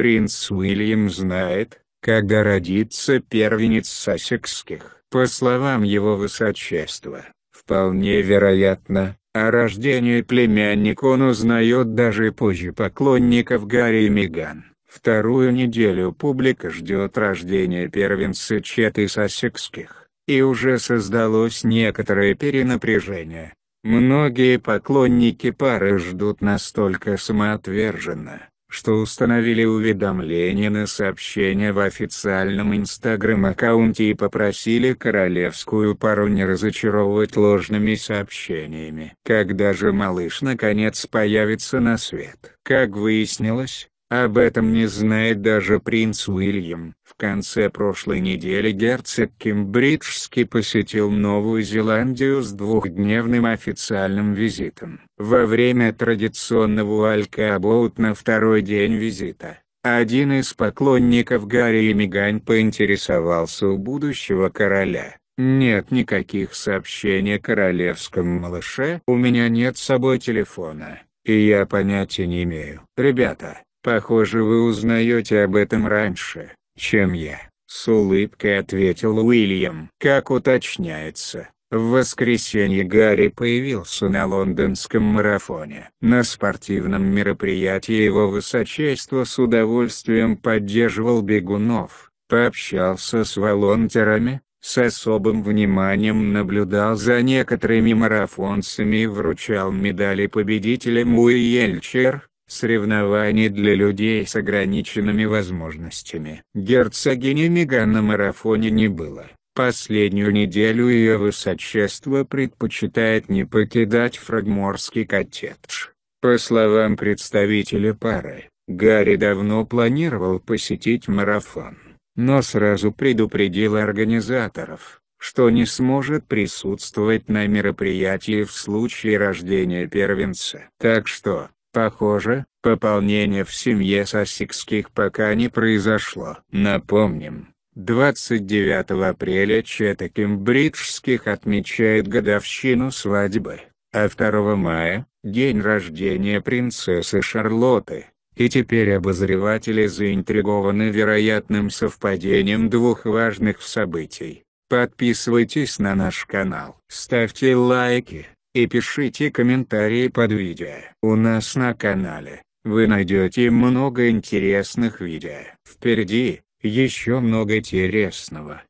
Принц Уильям знает, когда родится первенец Сассекских. По словам его высочества, вполне вероятно, о рождении племянника он узнает даже позже поклонников Гарри и Меган. Вторую неделю публика ждет рождения первенца Четы Сассекских, и уже создалось некоторое перенапряжение. Многие поклонники пары ждут настолько самоотверженно, что установили уведомления на сообщения в официальном инстаграм-аккаунте и попросили королевскую пару не разочаровывать ложными сообщениями. Когда же малыш наконец появится на свет? Как выяснилось, об этом не знает даже принц Уильям. В конце прошлой недели герцог Кембриджский посетил Новую Зеландию с двухдневным официальным визитом. Во время традиционного уалька на второй день визита, один из поклонников Гарри и Мегань поинтересовался у будущего короля. Нет никаких сообщений о королевском малыше. У меня нет с собой телефона, и я понятия не имею. Ребята, «Похоже, вы узнаете об этом раньше, чем я», — с улыбкой ответил Уильям. Как уточняется, в воскресенье Гарри появился на лондонском марафоне. На спортивном мероприятии его высочество с удовольствием поддерживал бегунов, пообщался с волонтерами, с особым вниманием наблюдал за некоторыми марафонцами и вручал медали победителям Уильчер. Соревнование для людей с ограниченными возможностями. Герцогини Меган на марафоне не было. Последнюю неделю ее высочество предпочитает не покидать фрагморский коттедж. По словам представителя пары, Гарри давно планировал посетить марафон, но сразу предупредил организаторов, что не сможет присутствовать на мероприятии в случае рождения первенца. Так что, похоже, Пополнение в семье Сасикских пока не произошло. Напомним, 29 апреля Чета Кембриджских отмечает годовщину свадьбы, а 2 мая – день рождения принцессы Шарлотты. И теперь обозреватели заинтригованы вероятным совпадением двух важных событий. Подписывайтесь на наш канал, ставьте лайки и пишите комментарии под видео. У нас на канале вы найдете много интересных видео. Впереди, еще много интересного.